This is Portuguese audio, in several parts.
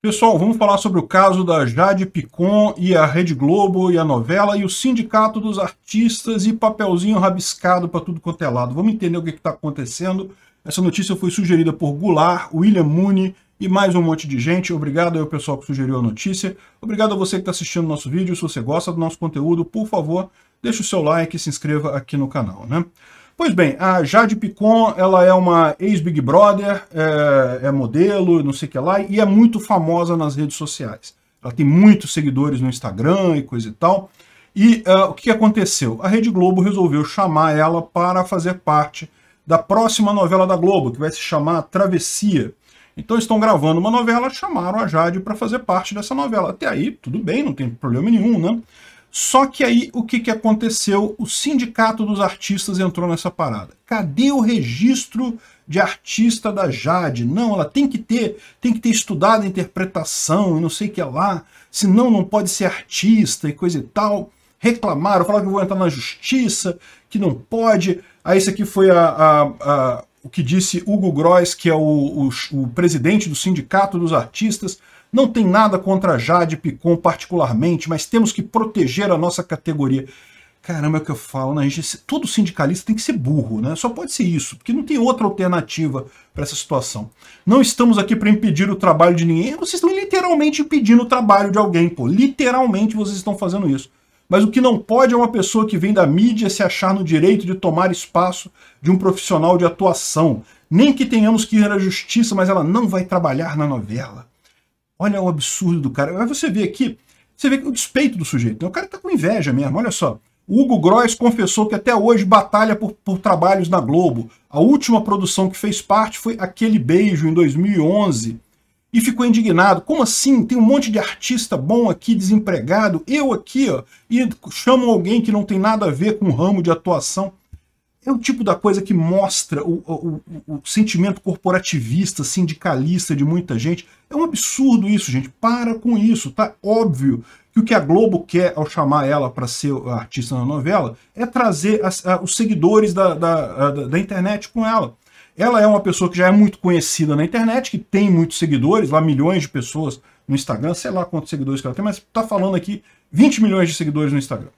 Pessoal, vamos falar sobre o caso da Jade Picon e a Rede Globo e a novela e o Sindicato dos Artistas e papelzinho rabiscado para tudo quanto é lado. Vamos entender o que está acontecendo. Essa notícia foi sugerida por Goulart, William Mooney e mais um monte de gente. Obrigado ao pessoal que sugeriu a notícia. Obrigado a você que está assistindo nosso vídeo. Se você gosta do nosso conteúdo, por favor, deixe o seu like e se inscreva aqui no canal. Né? Pois bem, a Jade Picon, ela é uma ex-Big Brother, é, é, modelo, não sei o que lá, e é muito famosa nas redes sociais. Ela tem muitos seguidores no Instagram e coisa e tal. E uh, o que aconteceu? A Rede Globo resolveu chamar ela para fazer parte da próxima novela da Globo, que vai se chamar Travessia. Então estão gravando uma novela, chamaram a Jade para fazer parte dessa novela. Até aí, tudo bem, não tem problema nenhum, né? Só que aí o que, que aconteceu? O sindicato dos artistas entrou nessa parada. Cadê o registro de artista da Jade? Não, ela tem que ter, tem que ter estudado interpretação, não sei o que lá, senão não pode ser artista e coisa e tal. Reclamaram, falaram que vou entrar na justiça, que não pode. Aí isso aqui foi a, a, a o que disse Hugo Gross, que é o, o, o, presidente do Sindicato dos Artistas. Não tem nada contra Jade Picon particularmente, mas temos que proteger a nossa categoria. Caramba, é o que eu falo, né? Gente, todo sindicalista tem que ser burro, né? Só pode ser isso, porque não tem outra alternativa para essa situação. Não estamos aqui para impedir o trabalho de ninguém. Vocês estão literalmente impedindo o trabalho de alguém, pô. Literalmente vocês estão fazendo isso. Mas o que não pode é uma pessoa que vem da mídia se achar no direito de tomar espaço de um profissional de atuação. Nem que tenhamos que ir à justiça, mas ela não vai trabalhar na novela. Olha o absurdo do cara. Mas você vê aqui, você vê o despeito do sujeito. Né? O cara tá com inveja mesmo, olha só. O Hugo Gross confessou que até hoje batalha por, por trabalhos na Globo. A última produção que fez parte foi Aquele Beijo, em 2011 e ficou indignado. Como assim? Tem um monte de artista bom aqui, desempregado, eu aqui, ó, e chamam alguém que não tem nada a ver com o ramo de atuação. É o tipo da coisa que mostra o, o, o, o sentimento corporativista, sindicalista de muita gente. É um absurdo isso, gente. Para com isso, tá? Óbvio que o que a Globo quer ao chamar ela para ser artista na novela é trazer as, a, os seguidores da, da, da internet com ela. Ela é uma pessoa que já é muito conhecida na internet, que tem muitos seguidores, lá milhões de pessoas no Instagram, sei lá quantos seguidores que ela tem, mas está falando aqui 20 milhões de seguidores no Instagram.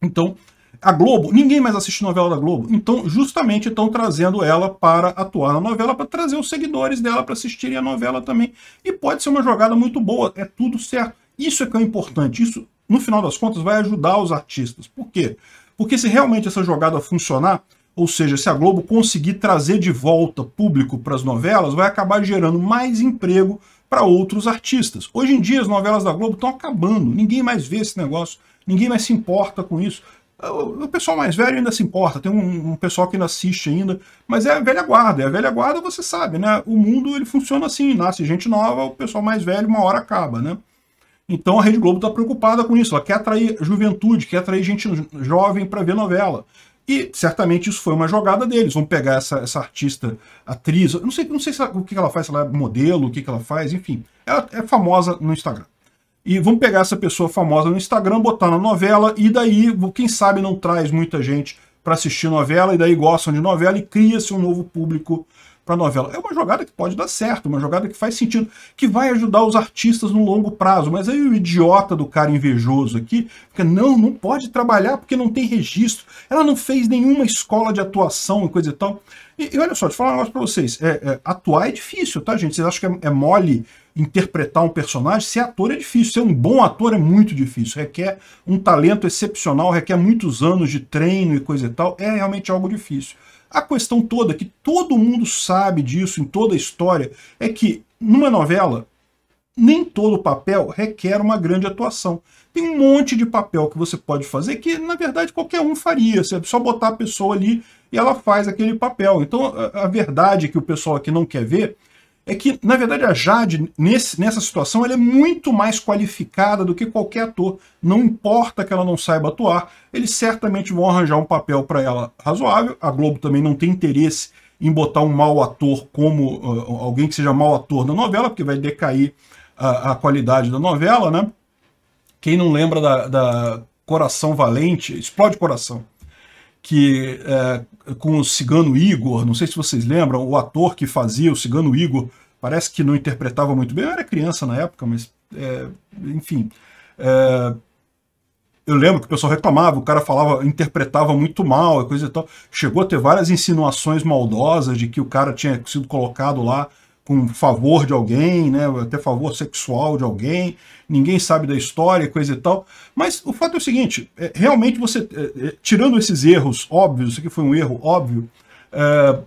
Então, a Globo, ninguém mais assiste novela da Globo, então justamente estão trazendo ela para atuar na novela, para trazer os seguidores dela para assistirem a novela também. E pode ser uma jogada muito boa, é tudo certo. Isso é que é importante, isso no final das contas vai ajudar os artistas. Por quê? Porque se realmente essa jogada funcionar, ou seja, se a Globo conseguir trazer de volta público para as novelas, vai acabar gerando mais emprego para outros artistas. Hoje em dia as novelas da Globo estão acabando, ninguém mais vê esse negócio, ninguém mais se importa com isso. O pessoal mais velho ainda se importa, tem um, um, pessoal que ainda assiste ainda, mas é a velha guarda, é a velha guarda você sabe, né? O mundo ele funciona assim, nasce gente nova, o pessoal mais velho uma hora acaba, né? Então a Rede Globo está preocupada com isso, ela quer atrair juventude, quer atrair gente jovem para ver novela. E certamente isso foi uma jogada deles. Vamos pegar essa, essa artista, atriz, não sei, não sei se ela, o que ela faz, se ela é modelo, o que ela faz, enfim. Ela é famosa no Instagram. E vamos pegar essa pessoa famosa no Instagram, botar na novela, e daí, quem sabe, não traz muita gente para assistir novela, e daí gostam de novela, e cria-se um novo público para a novela. É uma jogada que pode dar certo, uma jogada que faz sentido, que vai ajudar os artistas no longo prazo. Mas aí o idiota do cara invejoso aqui fica, não, não pode trabalhar porque não tem registro. Ela não fez nenhuma escola de atuação e coisa e tal. E, e olha só, deixa eu falar um negócio para vocês. É, é, atuar é difícil, tá, gente? Vocês acham que é, é mole interpretar um personagem, ser ator é difícil, ser um bom ator é muito difícil, requer um talento excepcional, requer muitos anos de treino e coisa e tal, é realmente algo difícil. A questão toda, que todo mundo sabe disso em toda a história, é que numa novela, nem todo papel requer uma grande atuação. Tem um monte de papel que você pode fazer que, na verdade, qualquer um faria. Você é só botar a pessoa ali e ela faz aquele papel. Então, a, a verdade que o pessoal aqui não quer ver é que, na verdade, a Jade, nesse, nessa situação, ela é muito mais qualificada do que qualquer ator. Não importa que ela não saiba atuar, eles certamente vão arranjar um papel para ela razoável. A Globo também não tem interesse em botar um mau ator como uh, alguém que seja mau ator na novela, porque vai decair a, a qualidade da novela, né? Quem não lembra da, da Coração Valente, Explode Coração, que é, com o Cigano Igor, não sei se vocês lembram, o ator que fazia o Cigano Igor, parece que não interpretava muito bem, eu era criança na época, mas é, enfim. É, eu lembro que o pessoal reclamava, o cara falava, interpretava muito mal, coisa e tal. Chegou a ter várias insinuações maldosas de que o cara tinha sido colocado lá com favor de alguém, né, até favor sexual de alguém, ninguém sabe da história, coisa e tal. Mas o fato é o seguinte, é, realmente você, é, é, tirando esses erros óbvios, isso aqui foi um erro óbvio, é,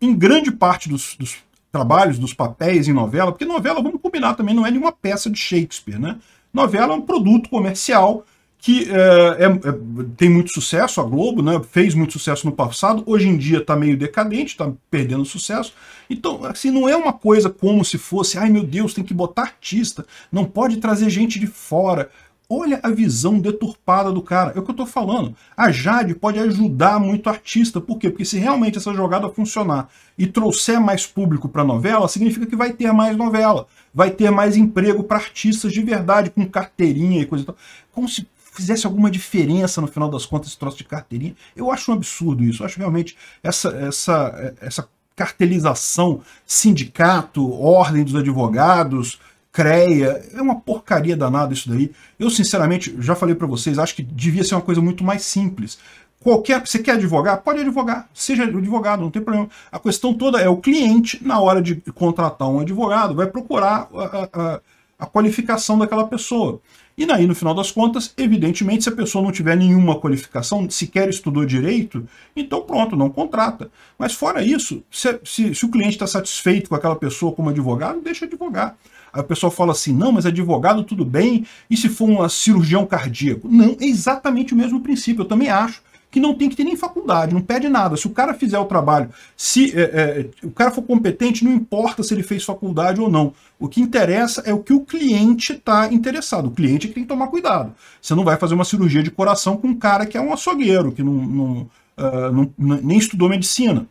em grande parte dos, dos, trabalhos, dos papéis em novela, porque novela, vamos combinar também, não é nenhuma peça de Shakespeare, né? Novela é um produto comercial que eh, é, é, tem muito sucesso, a Globo né, fez muito sucesso no passado, hoje em dia está meio decadente, está perdendo sucesso. Então, assim, não é uma coisa como se fosse, ai meu Deus, tem que botar artista, não pode trazer gente de fora. Olha a visão deturpada do cara. É o que eu estou falando. A Jade pode ajudar muito o artista. Por quê? Porque se realmente essa jogada funcionar e trouxer mais público para a novela, significa que vai ter mais novela. Vai ter mais emprego para artistas de verdade, com carteirinha e coisa e tal. Como se fizesse alguma diferença no final das contas esse troço de carteirinha. Eu acho um absurdo isso. Eu acho realmente essa, essa, essa cartelização, sindicato, ordem dos advogados, creia, é uma porcaria danada isso daí. Eu, sinceramente, já falei para vocês, acho que devia ser uma coisa muito mais simples. Qualquer, você quer advogar? Pode advogar, seja advogado, não tem problema. A questão toda é o cliente, na hora de contratar um advogado, vai procurar a a qualificação daquela pessoa. E daí, no final das contas, evidentemente, se a pessoa não tiver nenhuma qualificação, sequer estudou direito, então pronto, não contrata. Mas fora isso, se, se, se o cliente está satisfeito com aquela pessoa como advogado, deixa advogar. A pessoa fala assim, não, mas advogado tudo bem, e se for um cirurgião cardíaco? Não, é exatamente o mesmo princípio. Eu também acho que não tem que ter nem faculdade, não pede nada. Se o cara fizer o trabalho, se é, é, o cara for competente, não importa se ele fez faculdade ou não. O que interessa é o que o cliente está interessado. O cliente é que tem que tomar cuidado. Você não vai fazer uma cirurgia de coração com um cara que é um açougueiro, que não, não, uh, não nem estudou medicina.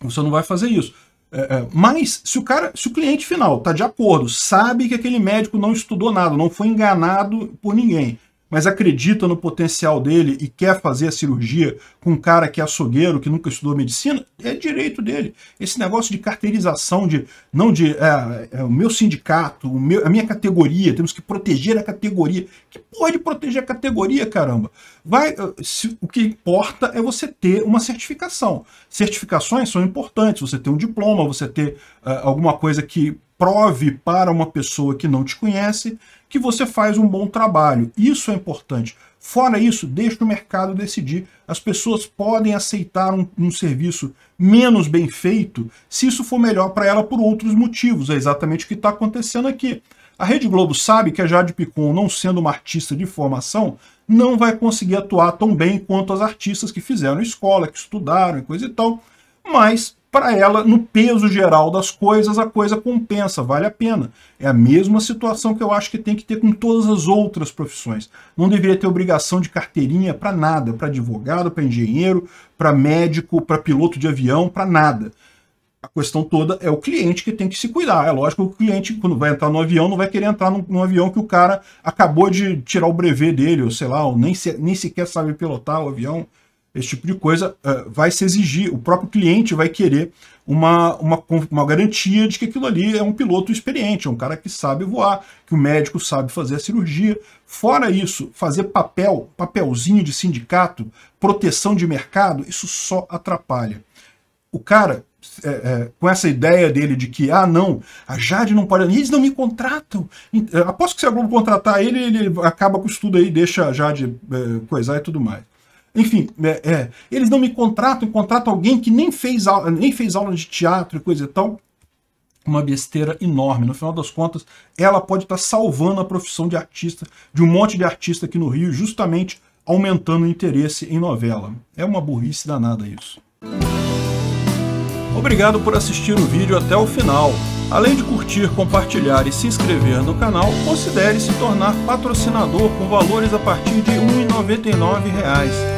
Você não vai fazer isso. É, é mas se o cara, se o cliente final está de acordo, sabe que aquele médico não estudou nada, não foi enganado por ninguém, mas acredita no potencial dele e quer fazer a cirurgia com um cara que é açougueiro, que nunca estudou medicina, é direito dele. Esse negócio de carteirização, de não de é, é, o meu sindicato, o meu, a minha categoria, temos que proteger a categoria. Que porra de proteger a categoria, caramba? Vai, eh, se, o que importa é você ter uma certificação. Certificações são importantes, você ter um diploma, você ter uh, alguma coisa que prove para uma pessoa que não te conhece que você faz um bom trabalho. Isso é importante. Fora isso, deixa o mercado decidir. As pessoas podem aceitar um, um serviço menos bem feito se isso for melhor para ela por outros motivos. É exatamente o que está acontecendo aqui. A Rede Globo sabe que a Jade Picon, não sendo uma artista de formação, não vai conseguir atuar tão bem quanto as artistas que fizeram escola, que estudaram e coisa e tal. Mas para ela, no peso geral das coisas, a coisa compensa, vale a pena. É a mesma situação que eu acho que tem que ter com todas as outras profissões. Não deveria ter obrigação de carteirinha para nada, para advogado, para engenheiro, para médico, para piloto de avião, para nada. A questão toda é o cliente que tem que se cuidar. É lógico que o cliente, quando vai entrar no avião, não vai querer entrar num, num avião que o cara acabou de tirar o brevet dele, ou sei lá, ou nem, se, nem sequer sabe pilotar o avião esse tipo de coisa uh, vai se exigir, o próprio cliente vai querer uma, uma, uma garantia de que aquilo ali é um piloto experiente, é um cara que sabe voar, que o médico sabe fazer a cirurgia. Fora isso, fazer papel, papelzinho de sindicato, proteção de mercado, isso só atrapalha. O cara, é, é, com essa ideia dele de que, ah, não, a Jade não pode. Eles não me contratam. Aposto que se a Globo contratar ele, ele acaba com o estudo aí, deixa a Jade é, coisar e tudo mais. Enfim, é, é, eles não me contratam, contratam alguém que nem fez, aula, nem fez aula de teatro e coisa e tal. Uma besteira enorme. No final das contas, ela pode estar tá salvando a profissão de artista, de um monte de artista aqui no Rio, justamente aumentando o interesse em novela. É uma burrice danada isso. Obrigado por assistir o vídeo até o final. Além de curtir, compartilhar e se inscrever no canal, considere se tornar patrocinador com valores a partir de R$ 1,99